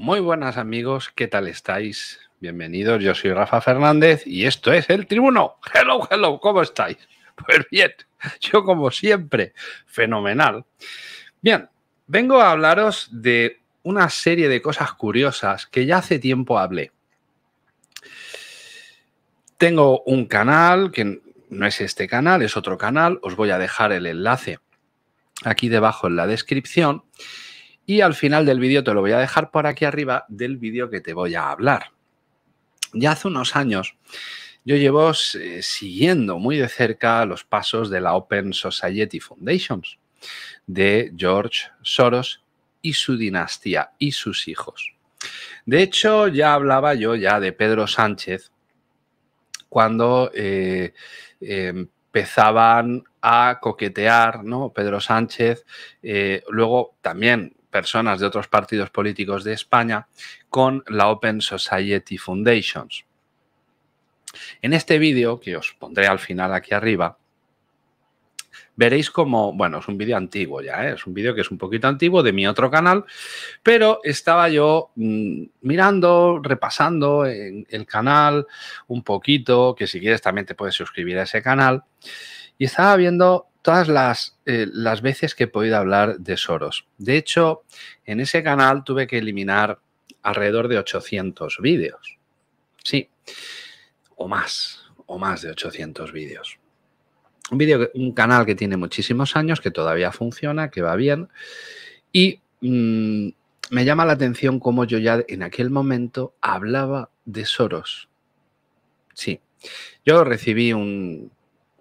Muy buenas amigos, ¿qué tal estáis? Bienvenidos, yo soy Rafa Fernández y esto es El Tribuno. Hello, hello, ¿cómo estáis? Pues bien, yo como siempre, fenomenal. Bien, vengo a hablaros de una serie de cosas curiosas que ya hace tiempo hablé. Tengo un canal que no es este canal, es otro canal, os voy a dejar el enlace aquí debajo en la descripción y al final del vídeo te lo voy a dejar por aquí arriba del vídeo que te voy a hablar. Ya hace unos años yo llevo eh, siguiendo muy de cerca los pasos de la Open Society Foundations de George Soros y su dinastía y sus hijos. De hecho, ya hablaba yo ya de Pedro Sánchez cuando eh, empezaban a coquetear, ¿no? Pedro Sánchez, eh, luego también personas de otros partidos políticos de España con la Open Society Foundations. En este vídeo, que os pondré al final aquí arriba, veréis como, bueno, es un vídeo antiguo ya, ¿eh? es un vídeo que es un poquito antiguo de mi otro canal, pero estaba yo mm, mirando, repasando en el canal un poquito, que si quieres también te puedes suscribir a ese canal, y estaba viendo todas las, eh, las veces que he podido hablar de Soros. De hecho, en ese canal tuve que eliminar alrededor de 800 vídeos. Sí, o más, o más de 800 vídeos. Un, un canal que tiene muchísimos años, que todavía funciona, que va bien. Y mm, me llama la atención cómo yo ya en aquel momento hablaba de Soros. Sí, yo recibí un,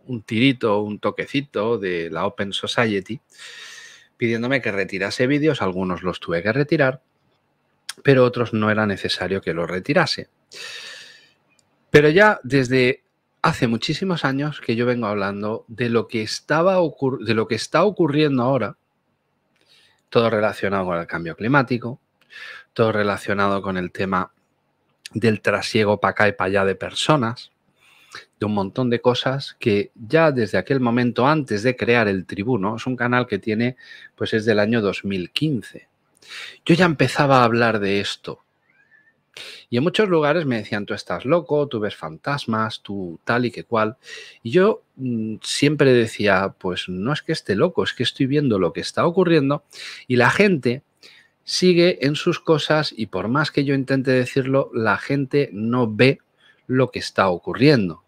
un tirito, un toquecito de la Open Society, pidiéndome que retirase vídeos, algunos los tuve que retirar, pero otros no era necesario que los retirase. Pero ya desde hace muchísimos años que yo vengo hablando de lo que, estaba de lo que está ocurriendo ahora, todo relacionado con el cambio climático, todo relacionado con el tema del trasiego para acá y para allá de personas, de un montón de cosas que ya desde aquel momento, antes de crear el Tribuno, es un canal que tiene, pues es del año 2015. Yo ya empezaba a hablar de esto. Y en muchos lugares me decían, tú estás loco, tú ves fantasmas, tú tal y que cual. Y yo mm, siempre decía, pues no es que esté loco, es que estoy viendo lo que está ocurriendo y la gente sigue en sus cosas y por más que yo intente decirlo, la gente no ve lo que está ocurriendo.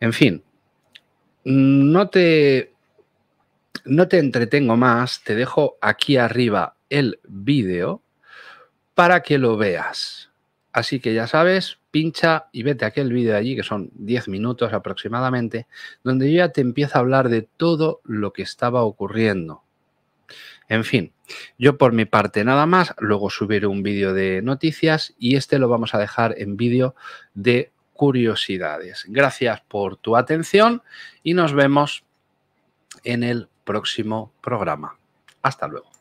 En fin, no te, no te entretengo más, te dejo aquí arriba el vídeo para que lo veas. Así que ya sabes, pincha y vete a aquel vídeo allí, que son 10 minutos aproximadamente, donde yo ya te empiezo a hablar de todo lo que estaba ocurriendo. En fin, yo por mi parte nada más, luego subiré un vídeo de noticias y este lo vamos a dejar en vídeo de curiosidades. Gracias por tu atención y nos vemos en el próximo programa. Hasta luego.